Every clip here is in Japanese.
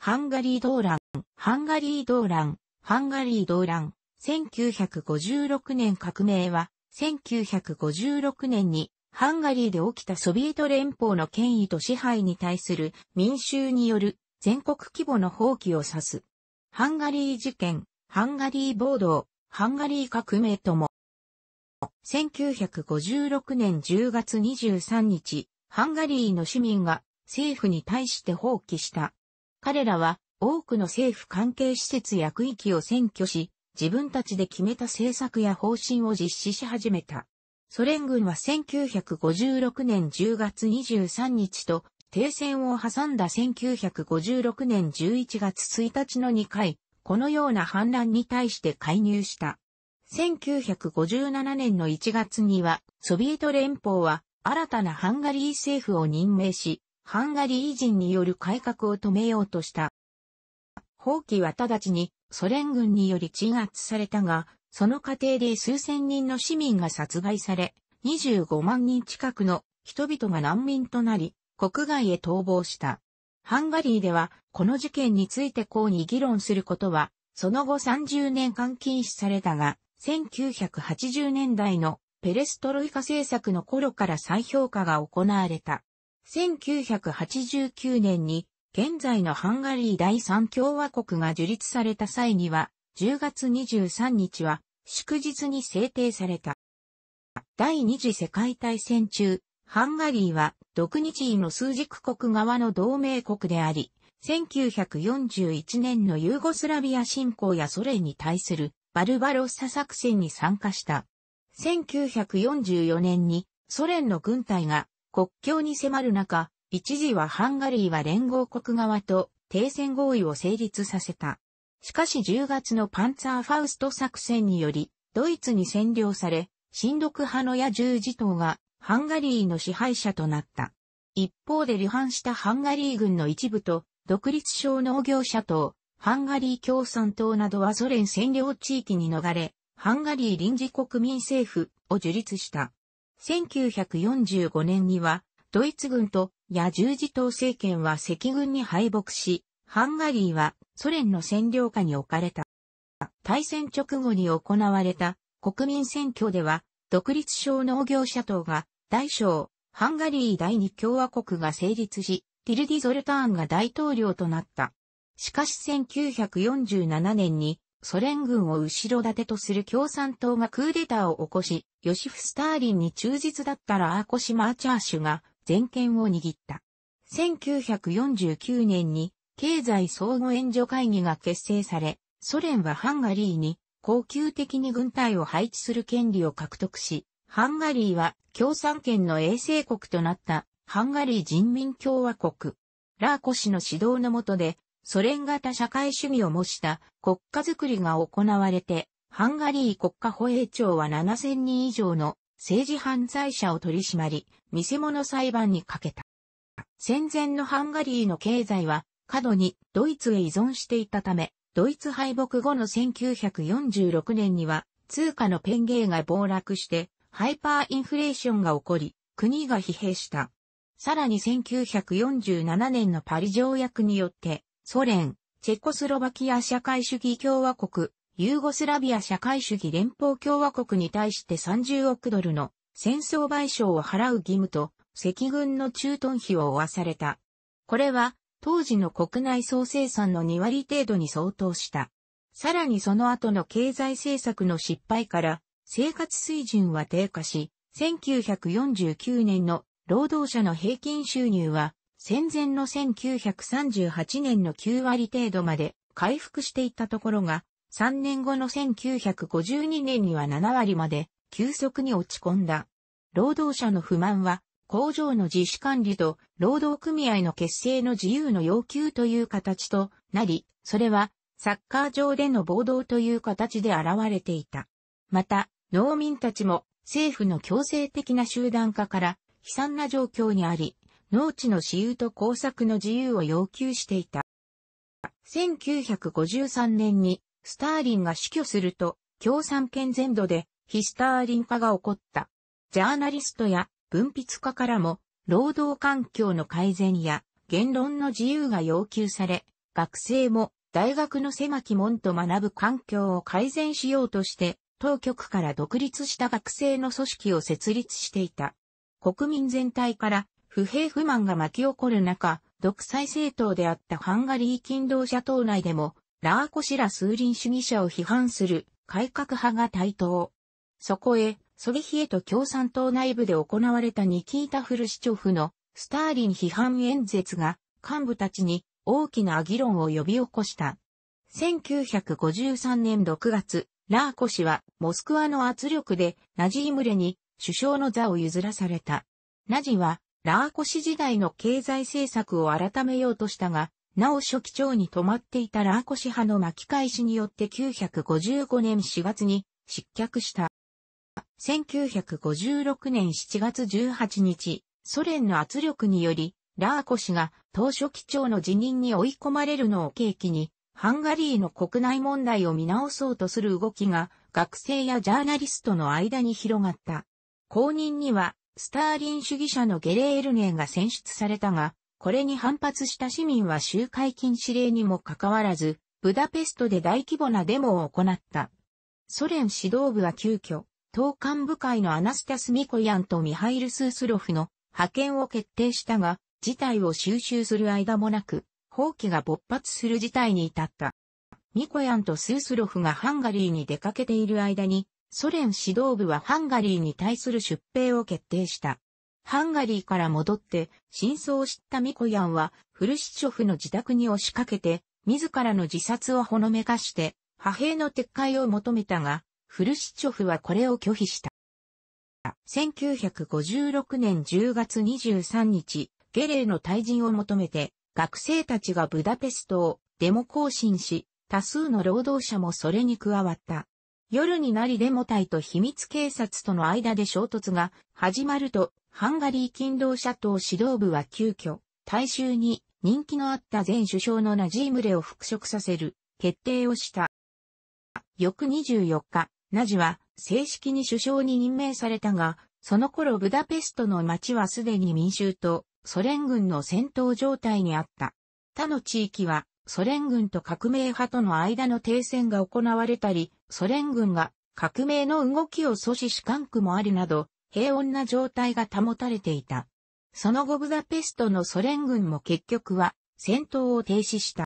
ハンガリー動乱、ハンガリー動乱、ハンガリー動乱、1956年革命は、1956年にハンガリーで起きたソビエト連邦の権威と支配に対する民衆による全国規模の放棄を指す。ハンガリー事件、ハンガリー暴動、ハンガリー革命とも。1956年10月23日、ハンガリーの市民が政府に対して放棄した彼らは多くの政府関係施設や区域を占拠し、自分たちで決めた政策や方針を実施し始めた。ソ連軍は1956年10月23日と停戦を挟んだ1956年11月1日の2回、このような反乱に対して介入した。1957年の1月には、ソビエト連邦は新たなハンガリー政府を任命し、ハンガリー人による改革を止めようとした。放棄は直ちにソ連軍により鎮圧されたが、その過程で数千人の市民が殺害され、25万人近くの人々が難民となり、国外へ逃亡した。ハンガリーでは、この事件について抗議議論することは、その後30年間禁止されたが、1980年代のペレストロイカ政策の頃から再評価が行われた。1989年に現在のハンガリー第三共和国が樹立された際には、10月23日は祝日に制定された。第二次世界大戦中、ハンガリーは独日位の枢軸国側の同盟国であり、1941年のユーゴスラビア侵攻やソ連に対するバルバロッサ作戦に参加した。1944年にソ連の軍隊が国境に迫る中、一時はハンガリーは連合国側と停戦合意を成立させた。しかし10月のパンツァーファウスト作戦により、ドイツに占領され、新独派の野十字党がハンガリーの支配者となった。一方で離反したハンガリー軍の一部と、独立省農業者党、ハンガリー共産党などはソ連占領地域に逃れ、ハンガリー臨時国民政府を樹立した。1945年には、ドイツ軍と野十字党政権は赤軍に敗北し、ハンガリーはソ連の占領下に置かれた。大戦直後に行われた国民選挙では、独立小農業者党が大小、ハンガリー第二共和国が成立し、ティルディ・ゾルターンが大統領となった。しかし1947年にソ連軍を後ろ盾とする共産党がクーデターを起こし、ヨシフ・スターリンに忠実だったラーコシマ・アチャーシュが全権を握った。1949年に経済相互援助会議が結成され、ソ連はハンガリーに恒久的に軍隊を配置する権利を獲得し、ハンガリーは共産圏の衛星国となったハンガリー人民共和国。ラーコ氏の指導の下でソ連型社会主義を模した国家づくりが行われて、ハンガリー国家保衛庁は7000人以上の政治犯罪者を取り締まり、見せ物裁判にかけた。戦前のハンガリーの経済は過度にドイツへ依存していたため、ドイツ敗北後の1946年には通貨のペンゲーが暴落してハイパーインフレーションが起こり、国が疲弊した。さらに1947年のパリ条約によってソ連、チェコスロバキア社会主義共和国、ユーゴスラビア社会主義連邦共和国に対して30億ドルの戦争賠償を払う義務と、赤軍の駐屯費を負わされた。これは、当時の国内総生産の2割程度に相当した。さらにその後の経済政策の失敗から、生活水準は低下し、1949年の労働者の平均収入は戦前の1938年の9割程度まで回復していったところが、3年後の1952年には7割まで急速に落ち込んだ。労働者の不満は、工場の自主管理と労働組合の結成の自由の要求という形となり、それはサッカー場での暴動という形で現れていた。また、農民たちも政府の強制的な集団化から悲惨な状況にあり、農地の私有と工作の自由を要求していた。1953年にスターリンが死去すると、共産権全土で非スターリン化が起こった。ジャーナリストや文筆家からも、労働環境の改善や言論の自由が要求され、学生も大学の狭き門と学ぶ環境を改善しようとして、当局から独立した学生の組織を設立していた。国民全体から不平不満が巻き起こる中、独裁政党であったハンガリー勤労者党内でも、ラーコシラ数輪主義者を批判する改革派が台頭。そこへ、ソビヒエト共産党内部で行われたニキータ・フルシチョフのスターリン批判演説が幹部たちに大きな議論を呼び起こした。1953年6月、ラーコ氏はモスクワの圧力でナジームレに首相の座を譲らされた。ナジはラーコ氏時代の経済政策を改めようとしたが、なお初期長に止まっていたラーコ氏派の巻き返しによって955年4月に失脚した。1956年7月18日、ソ連の圧力により、ラーコ氏が当初期長の辞任に追い込まれるのを契機に、ハンガリーの国内問題を見直そうとする動きが学生やジャーナリストの間に広がった。後任にはスターリン主義者のゲレーエルゲンが選出されたが、これに反発した市民は集会禁止令にもかかわらず、ブダペストで大規模なデモを行った。ソ連指導部は急遽、党幹部会のアナスタス・ミコヤンとミハイル・スースロフの派遣を決定したが、事態を収集する間もなく、放棄が勃発する事態に至った。ミコヤンとスースロフがハンガリーに出かけている間に、ソ連指導部はハンガリーに対する出兵を決定した。ハンガリーから戻って真相を知ったミコヤンはフルシチョフの自宅に押しかけて自らの自殺をほのめかして派兵の撤回を求めたがフルシチョフはこれを拒否した。1956年10月23日、ゲレーの退陣を求めて学生たちがブダペストをデモ行進し多数の労働者もそれに加わった。夜になりデモ隊と秘密警察との間で衝突が始まると、ハンガリー勤労者党指導部は急遽、大衆に人気のあった前首相のナジームレを復職させる決定をした。翌24日、ナジは正式に首相に任命されたが、その頃ブダペストの街はすでに民衆とソ連軍の戦闘状態にあった。他の地域はソ連軍と革命派との間の停戦が行われたり、ソ連軍が革命の動きを阻止し関区もあるなど、平穏な状態が保たれていた。その後ブダペストのソ連軍も結局は戦闘を停止した。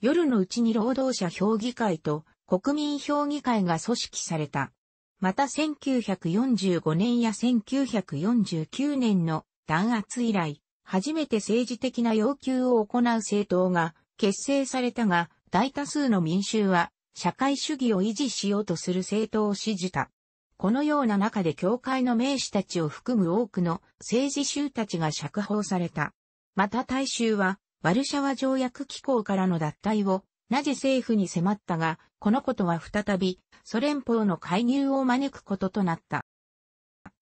夜のうちに労働者評議会と国民評議会が組織された。また1945年や1949年の弾圧以来、初めて政治的な要求を行う政党が結成されたが、大多数の民衆は社会主義を維持しようとする政党を支持た。このような中で教会の名士たちを含む多くの政治衆たちが釈放された。また大衆は、ワルシャワ条約機構からの脱退を、なぜ政府に迫ったが、このことは再び、ソ連邦の介入を招くこととなった。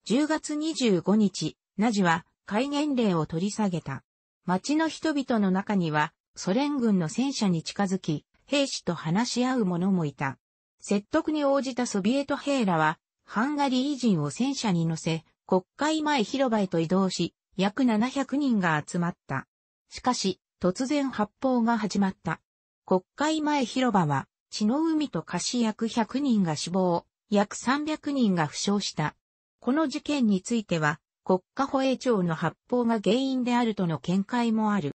10月25日、ナジは戒厳令を取り下げた。町の人々の中には、ソ連軍の戦車に近づき、兵士と話し合う者もいた。説得に応じたソビエト兵らは、ハンガリー人を戦車に乗せ、国会前広場へと移動し、約700人が集まった。しかし、突然発砲が始まった。国会前広場は、血の海と貸し約100人が死亡、約300人が負傷した。この事件については、国家保衛庁の発砲が原因であるとの見解もある。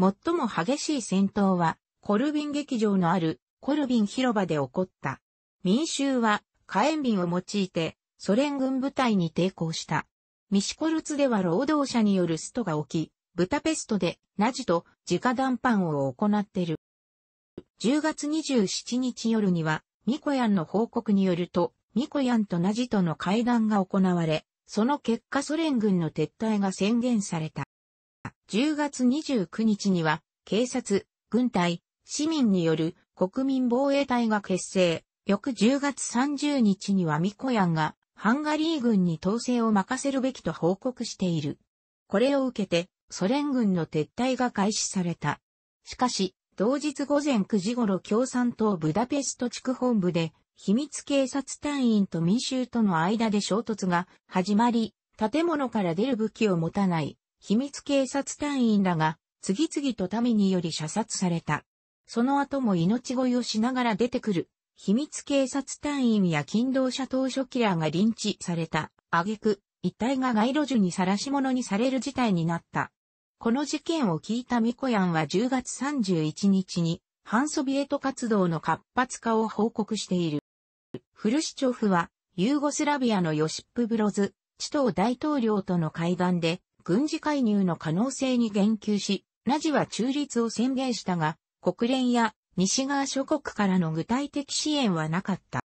最も激しい戦闘は、コルビン劇場のあるコルビン広場で起こった。民衆は火炎瓶を用いてソ連軍部隊に抵抗した。ミシコルツでは労働者によるストが起き、ブタペストでナジと直談判を行ってる。10月27日夜には、ミコヤンの報告によると、ミコヤンとナジとの会談が行われ、その結果ソ連軍の撤退が宣言された。10月29日には、警察、軍隊、市民による国民防衛隊が結成、翌10月30日にはミコヤンがハンガリー軍に統制を任せるべきと報告している。これを受けてソ連軍の撤退が開始された。しかし、同日午前9時頃共産党ブダペスト地区本部で秘密警察隊員と民衆との間で衝突が始まり、建物から出る武器を持たない秘密警察隊員らが次々と民により射殺された。その後も命乞いをしながら出てくる、秘密警察隊員や勤労者当初キラーがリンチされた、挙句、一体が街路樹に晒し者にされる事態になった。この事件を聞いたミコヤンは10月31日に、反ソビエト活動の活発化を報告している。フルシチョフは、ユーゴスラビアのヨシップ・ブロズ、チトー大統領との会談で、軍事介入の可能性に言及し、ナジは中立を宣言したが、国連や西側諸国からの具体的支援はなかった。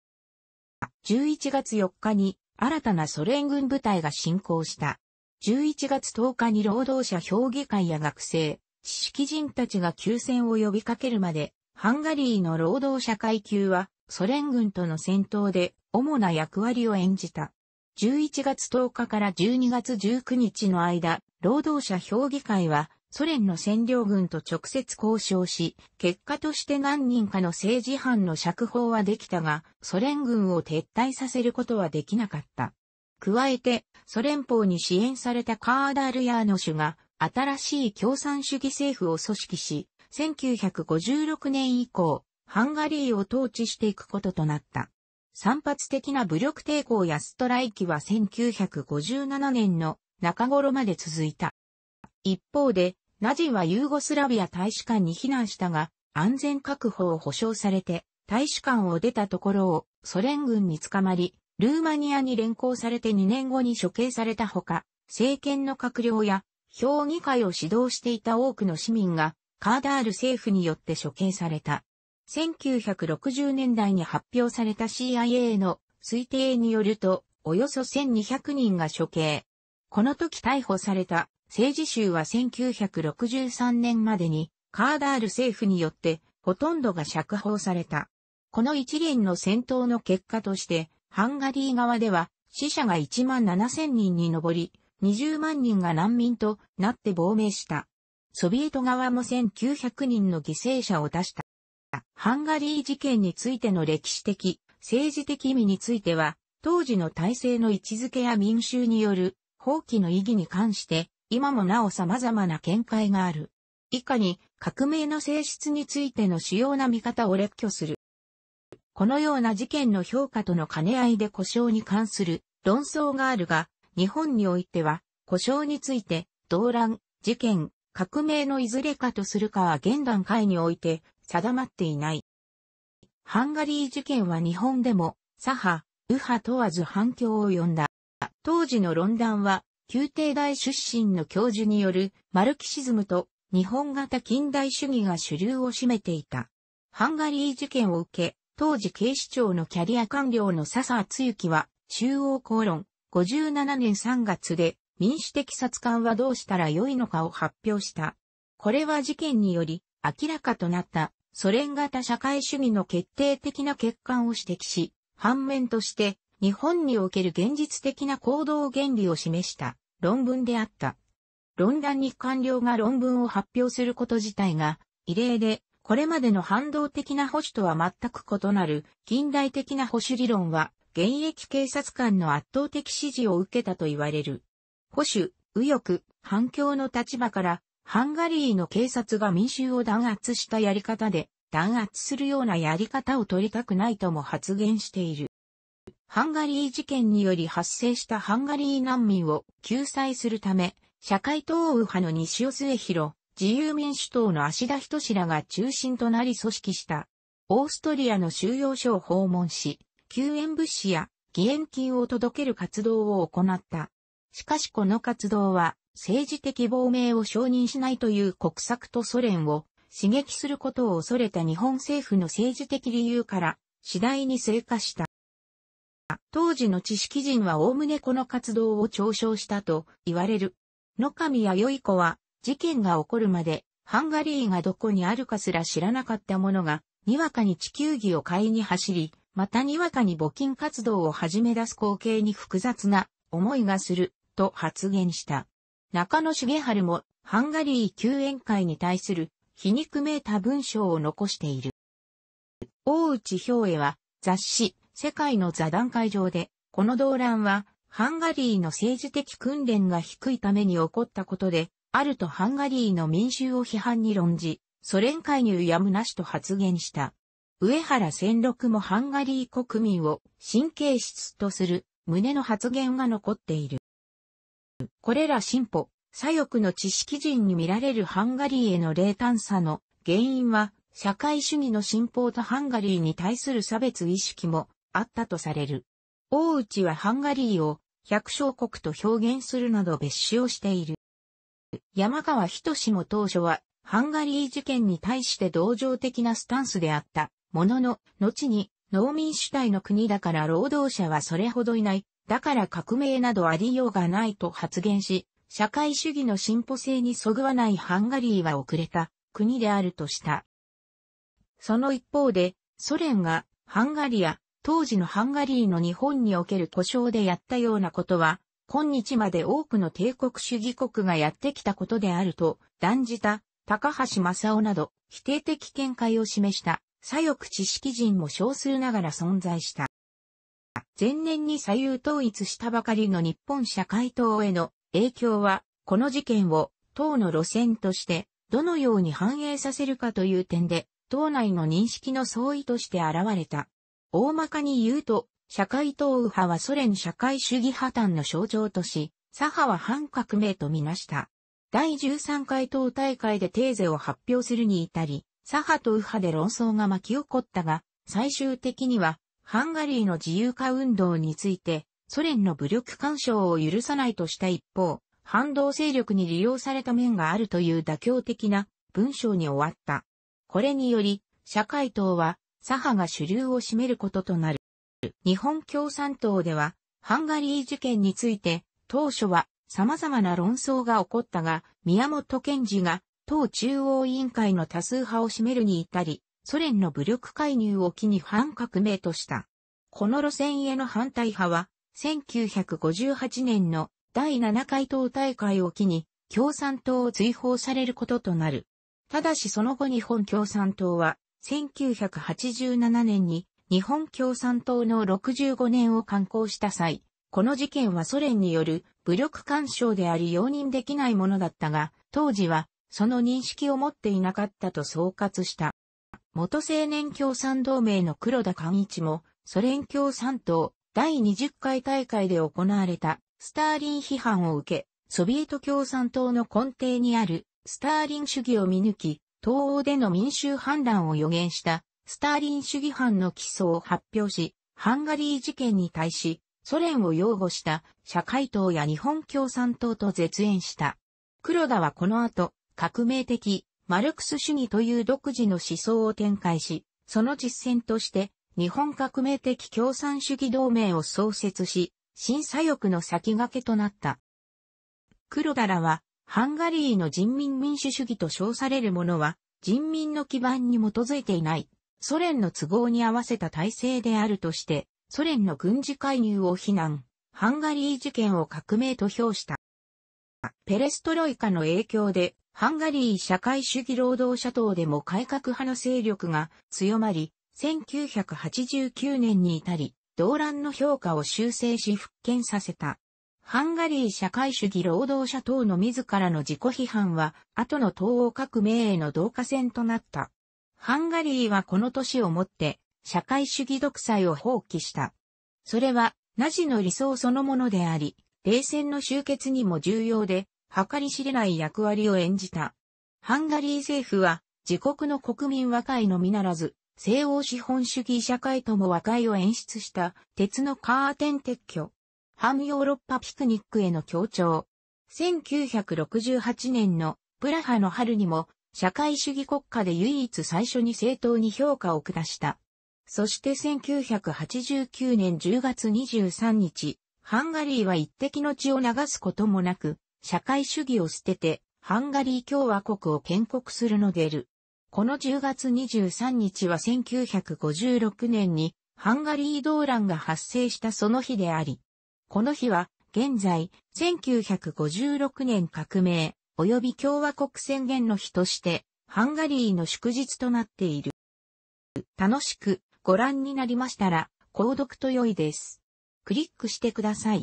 11月4日に新たなソ連軍部隊が侵攻した。11月10日に労働者評議会や学生、知識人たちが休戦を呼びかけるまで、ハンガリーの労働者階級はソ連軍との戦闘で主な役割を演じた。11月10日から12月19日の間、労働者評議会はソ連の占領軍と直接交渉し、結果として何人かの政治犯の釈放はできたが、ソ連軍を撤退させることはできなかった。加えて、ソ連邦に支援されたカーダール・ヤーノシュが、新しい共産主義政府を組織し、1956年以降、ハンガリーを統治していくこととなった。散発的な武力抵抗やストライキは1957年の中頃まで続いた。一方で、ナジはユーゴスラビア大使館に避難したが、安全確保を保障されて、大使館を出たところをソ連軍に捕まり、ルーマニアに連行されて2年後に処刑されたほか、政権の閣僚や評議会を指導していた多くの市民が、カーダール政府によって処刑された。1960年代に発表された CIA の推定によると、およそ1200人が処刑。この時逮捕された政治集は1963年までにカーダール政府によってほとんどが釈放された。この一連の戦闘の結果として、ハンガリー側では死者が1万7000人に上り、20万人が難民となって亡命した。ソビエト側も1900人の犠牲者を出した。ハンガリー事件についての歴史的、政治的意味については、当時の体制の位置づけや民衆による放棄の意義に関して今もなお様々な見解がある。以下に革命の性質についての主要な見方を列挙する。このような事件の評価との兼ね合いで故障に関する論争があるが、日本においては故障について動乱、事件、革命のいずれかとするかは現段階において定まっていない。ハンガリー事件は日本でも左派、右派問わず反響を呼んだ。当時の論壇は宮廷大出身の教授によるマルキシズムと日本型近代主義が主流を占めていた。ハンガリー事件を受け、当時警視庁のキャリア官僚の笹厚幸は、中央公論、57年3月で、民主的殺官はどうしたらよいのかを発表した。これは事件により、明らかとなった、ソ連型社会主義の決定的な欠陥を指摘し、反面として、日本における現実的な行動原理を示した論文であった。論壇に官僚が論文を発表すること自体が異例で、これまでの反動的な保守とは全く異なる近代的な保守理論は現役警察官の圧倒的支持を受けたと言われる。保守、右翼、反共の立場からハンガリーの警察が民衆を弾圧したやり方で弾圧するようなやり方を取りたくないとも発言している。ハンガリー事件により発生したハンガリー難民を救済するため、社会党右派の西尾末広、自由民主党の足田人志らが中心となり組織した。オーストリアの収容所を訪問し、救援物資や義援金を届ける活動を行った。しかしこの活動は政治的亡命を承認しないという国策とソ連を刺激することを恐れた日本政府の政治的理由から次第に成果した。当時の知識人は概ねこの活動を嘲笑したと言われる。野上弥生子は事件が起こるまでハンガリーがどこにあるかすら知らなかった者が、にわかに地球儀を買いに走り、またにわかに募金活動を始め出す光景に複雑な思いがすると発言した。中野茂春もハンガリー救援会に対する皮肉めいた文章を残している。大内兵衛は雑誌世界の座談会上で、この動乱は、ハンガリーの政治的訓練が低いために起こったことで、あるとハンガリーの民衆を批判に論じ、ソ連介入やむなしと発言した。上原千六もハンガリー国民を神経質とする旨の発言が残っている。これら進歩、左翼の知識人に見られるハンガリーへの冷淡さの原因は、社会主義の進歩とハンガリーに対する差別意識もあったとされる。大内はハンガリーを百姓国と表現するなど別紙をしている。山川仁も当初はハンガリー事件に対して同情的なスタンスであった。ものの、後に農民主体の国だから労働者はそれほどいない。だから革命などありようがないと発言し、社会主義の進歩性にそぐわないハンガリーは遅れた国であるとした。その一方で、ソ連がハンガリア、当時のハンガリーの日本における故障でやったようなことは、今日まで多くの帝国主義国がやってきたことであると断じた高橋正夫など否定的見解を示した左翼知識人も少数ながら存在した。前年に左右統一したばかりの日本社会党への影響は、この事件を党の路線としてどのように反映させるかという点で、党内の認識の相違として現れた。大まかに言うと、社会党右派はソ連社会主義破綻の象徴とし、左派は反革命とみなした。第13回党大会でテーゼを発表するに至り、左派と右派で論争が巻き起こったが、最終的には、ハンガリーの自由化運動について、ソ連の武力干渉を許さないとした一方、反動勢力に利用された面があるという妥協的な文章に終わった。これにより、社会党は左派が主流を占めることとなる。日本共産党では、ハンガリー事件について、当初は様々な論争が起こったが、宮本賢治が党中央委員会の多数派を占めるに至り、ソ連の武力介入を機に反革命とした。この路線への反対派は、1958年の第7回党大会を機に共産党を追放されることとなる。ただしその後日本共産党は1987年に日本共産党の65年を刊行した際、この事件はソ連による武力干渉であり容認できないものだったが、当時はその認識を持っていなかったと総括した。元青年共産同盟の黒田寛一も、ソ連共産党第20回大会で行われたスターリン批判を受け、ソビエト共産党の根底にあるスターリン主義を見抜き、東欧での民衆反乱を予言したスターリン主義犯の起訴を発表し、ハンガリー事件に対し、ソ連を擁護した社会党や日本共産党と絶縁した。黒田はこの後、革命的、マルクス主義という独自の思想を展開し、その実践として、日本革命的共産主義同盟を創設し、新左翼の先駆けとなった。黒田らは、ハンガリーの人民民主主義と称されるものは、人民の基盤に基づいていない、ソ連の都合に合わせた体制であるとして、ソ連の軍事介入を非難、ハンガリー事件を革命と評した。ペレストロイカの影響で、ハンガリー社会主義労働者党でも改革派の勢力が強まり、1989年に至り、動乱の評価を修正し復権させた。ハンガリー社会主義労働者等の自らの自己批判は、後の東欧革命への導火線となった。ハンガリーはこの年をもって、社会主義独裁を放棄した。それは、ナジの理想そのものであり、冷戦の終結にも重要で、計り知れない役割を演じた。ハンガリー政府は、自国の国民和解のみならず、西欧資本主義社会とも和解を演出した、鉄のカーテン撤去、反ヨーロッパピクニックへの協調。1968年のプラハの春にも社会主義国家で唯一最初に正当に評価を下した。そして1989年10月23日、ハンガリーは一滴の血を流すこともなく、社会主義を捨てて、ハンガリー共和国を建国するのでる。この10月23日は1956年にハンガリー動乱が発生したその日であり、この日は、現在、1956年革命、及び共和国宣言の日として、ハンガリーの祝日となっている。楽しくご覧になりましたら、購読と良いです。クリックしてください。